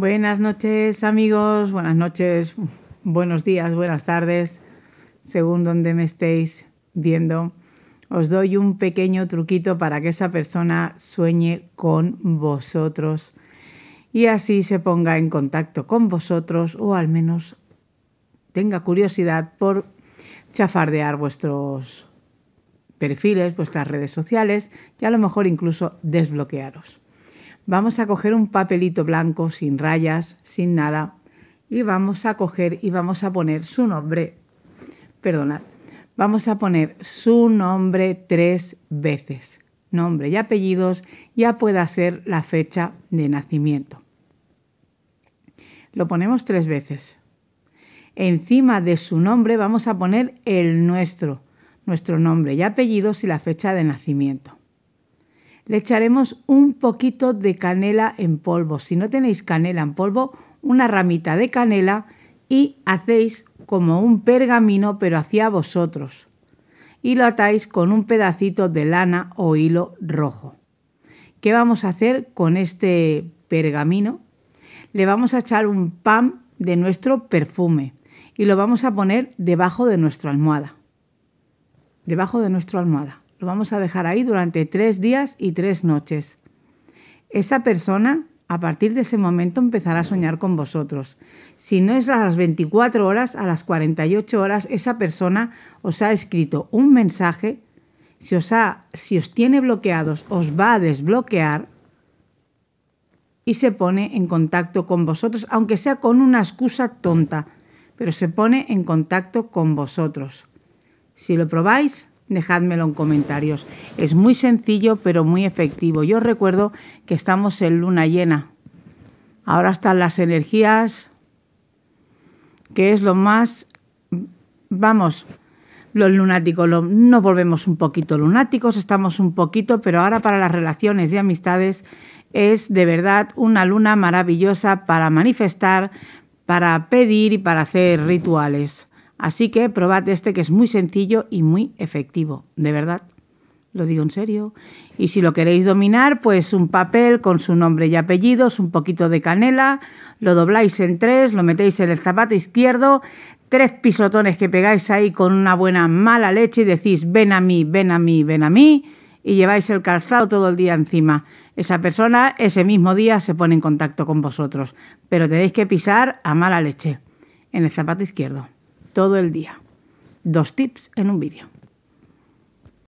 Buenas noches amigos, buenas noches, buenos días, buenas tardes, según donde me estéis viendo. Os doy un pequeño truquito para que esa persona sueñe con vosotros y así se ponga en contacto con vosotros o al menos tenga curiosidad por chafardear vuestros perfiles, vuestras redes sociales y a lo mejor incluso desbloquearos. Vamos a coger un papelito blanco sin rayas, sin nada, y vamos a coger y vamos a poner su nombre. Perdonad. Vamos a poner su nombre tres veces. Nombre y apellidos, ya pueda ser la fecha de nacimiento. Lo ponemos tres veces. Encima de su nombre vamos a poner el nuestro, nuestro nombre y apellidos y la fecha de nacimiento le echaremos un poquito de canela en polvo. Si no tenéis canela en polvo, una ramita de canela y hacéis como un pergamino pero hacia vosotros y lo atáis con un pedacito de lana o hilo rojo. ¿Qué vamos a hacer con este pergamino? Le vamos a echar un pan de nuestro perfume y lo vamos a poner debajo de nuestra almohada. Debajo de nuestra almohada. Lo vamos a dejar ahí durante tres días y tres noches. Esa persona, a partir de ese momento, empezará a soñar con vosotros. Si no es a las 24 horas, a las 48 horas, esa persona os ha escrito un mensaje. Si os, ha, si os tiene bloqueados, os va a desbloquear y se pone en contacto con vosotros, aunque sea con una excusa tonta, pero se pone en contacto con vosotros. Si lo probáis, dejádmelo en comentarios. Es muy sencillo pero muy efectivo. Yo recuerdo que estamos en luna llena. Ahora están las energías, que es lo más, vamos, los lunáticos, No nos volvemos un poquito lunáticos, estamos un poquito, pero ahora para las relaciones y amistades es de verdad una luna maravillosa para manifestar, para pedir y para hacer rituales. Así que probad este que es muy sencillo y muy efectivo, de verdad. Lo digo en serio. Y si lo queréis dominar, pues un papel con su nombre y apellidos, un poquito de canela, lo dobláis en tres, lo metéis en el zapato izquierdo, tres pisotones que pegáis ahí con una buena mala leche y decís, ven a mí, ven a mí, ven a mí, y lleváis el calzado todo el día encima. Esa persona ese mismo día se pone en contacto con vosotros, pero tenéis que pisar a mala leche, en el zapato izquierdo todo el día. Dos tips en un vídeo.